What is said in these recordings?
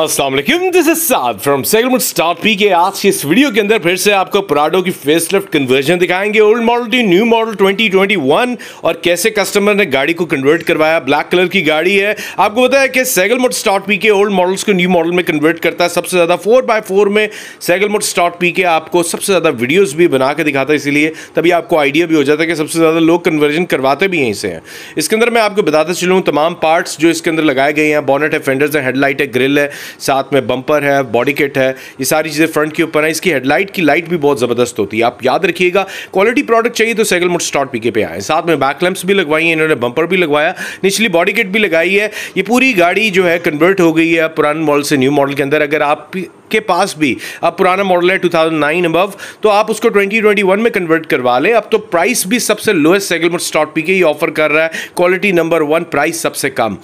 Aslam this is Saad from सेगलमेंट star P K आज की इस वीडियो के अंदर फिर से आपको प्राडो की फेस लिफ्ट कन्वर्जन दिखाएंगे old model to new model 2021 और कैसे कस्टमर ने गाड़ी को कन्वर्ट करवाया ब्लैक कलर की गाड़ी है आपको पता है कि सेगलमोट start P K old models को न्यू मॉडल में कन्वर्ट करता है सबसे ज़्यादा फोर बाय फोर में सेगलमोट स्टार्ट पी के आपको सबसे ज़्यादा वीडियोज़ भी बना के दिखाता है इसीलिए तभी आपको आइडिया भी हो जाता है कि सबसे ज़्यादा लोग कन्वर्जन करवाते भी हैं इसे हैं इसके अंदर मैं आपको बताता चलूँ तमाम पार्ट्स जो इसके अंदर लगाए गए हैं बॉनेट है फेंडर्स हैं हेडलाइट है ग्रिल है साथ में बम्पर है बॉडी किट है ये सारी चीज़ें फ्रंट के ऊपर हैं इसकी हेडलाइट की लाइट भी बहुत ज़बरदस्त होती है आप याद रखिएगा क्वालिटी प्रोडक्ट चाहिए तो साइकिल मोटर स्टॉट पीके पे आए साथ में बैक लैम्प्स भी लगवाई हैं इन्होंने बम्पर भी लगवाया निचली बॉडी किट भी लगाई है ये पूरी गाड़ी जो है कन्वर्ट हो गई है पुराने मॉडल से न्यू मॉडल के अंदर अगर आप के पास भी अब पुराना मॉडल है 2009 थाउजेंड अबव तो आप उसको 2021 में कन्वर्ट करवा लें अब तो प्राइस भी सबसे लोएस्ट सेगलमेंट स्टॉक पी के ही ऑफर कर रहा है क्वालिटी नंबर वन प्राइस सबसे कम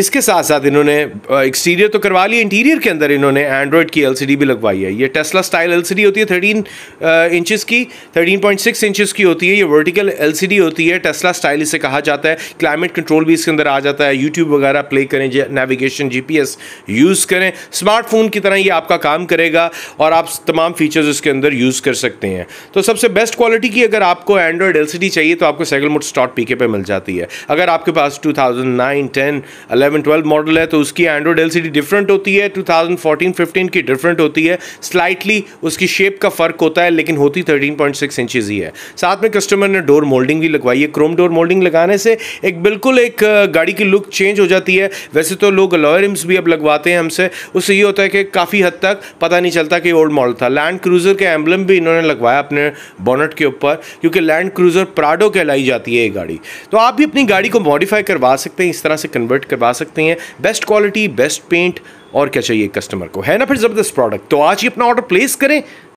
इसके साथ साथ इन्होंने एक्सटीरियर तो करवा लिया इंटीरियर के अंदर इन्होंने एंड्रॉयड की एलसीडी भी लगवाई है ये टेस्ला स्टाइल एलसीडी होती है थर्टीन इंचेस की 13.6 इंचेस की होती है ये वर्टिकल एलसीडी होती है टेस्ला स्टाइल इसे कहा जाता है क्लाइमेट कंट्रोल भी इसके अंदर आ जाता है यूट्यूब वगैरह प्ले करें नेविगेशन जीपीएस यूज़ करें स्मार्टफोन की तरह ये आपका काम करेगा और आप तमाम फीचर्स इसके अंदर यूज़ कर सकते हैं तो सबसे बेस्ट क्वालिटी की अगर आपको एंड्रॉयड एल चाहिए तो आपको सैगल मोड स्टॉट पी पे मिल जाती है अगर आपके पास 2009, 10, 11, 12 मॉडल है तो उसकी एंड्रॉयड एल डिफरेंट होती है 2014, 15 की डिफरेंट होती है स्लाइटली उसकी शेप का फ़र्क होता है लेकिन होती 13.6 इंचेस ही है साथ में कस्टमर ने डोर मोल्डिंग भी लगवाई है क्रोम डोर मोल्डिंग लगाने से एक बिल्कुल एक गाड़ी की लुक चेंज हो जाती है वैसे तो लोग लॉयरिम्स भी अब लगवाते हैं हमसे उससे ये होता है कि काफ़ी हद तक तक पता नहीं चलता कि ओल्ड मॉडल था लैंड क्रूज़र के एम्बलम भी इन्होंने लगवाया अपने बोनट के ऊपर क्योंकि लैंड क्रूज़र प्राडो कहलाई जाती है ये गाड़ी तो आप भी अपनी गाड़ी को मॉडिफाई करवा सकते हैं इस तरह से कन्वर्ट करवा सकते हैं बेस्ट क्वालिटी बेस्ट पेंट और क्या चाहिए कस्टमर को है ना फिर ज़बरदस्त प्रोडक्ट तो आज ही अपना ऑर्डर प्लेस करें